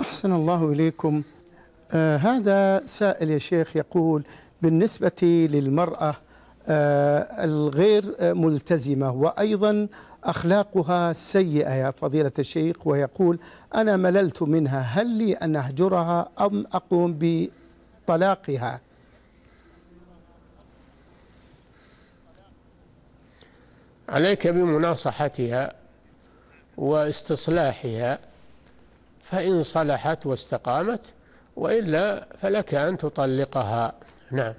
أحسن الله إليكم آه هذا سائل يا شيخ يقول بالنسبة للمرأة آه الغير ملتزمة وأيضا أخلاقها سيئة يا فضيلة الشيخ ويقول أنا مللت منها هل لي أن أهجرها أم أقوم بطلاقها عليك بمناصحتها واستصلاحها فإن صلحت واستقامت وإلا فلك أن تطلقها نعم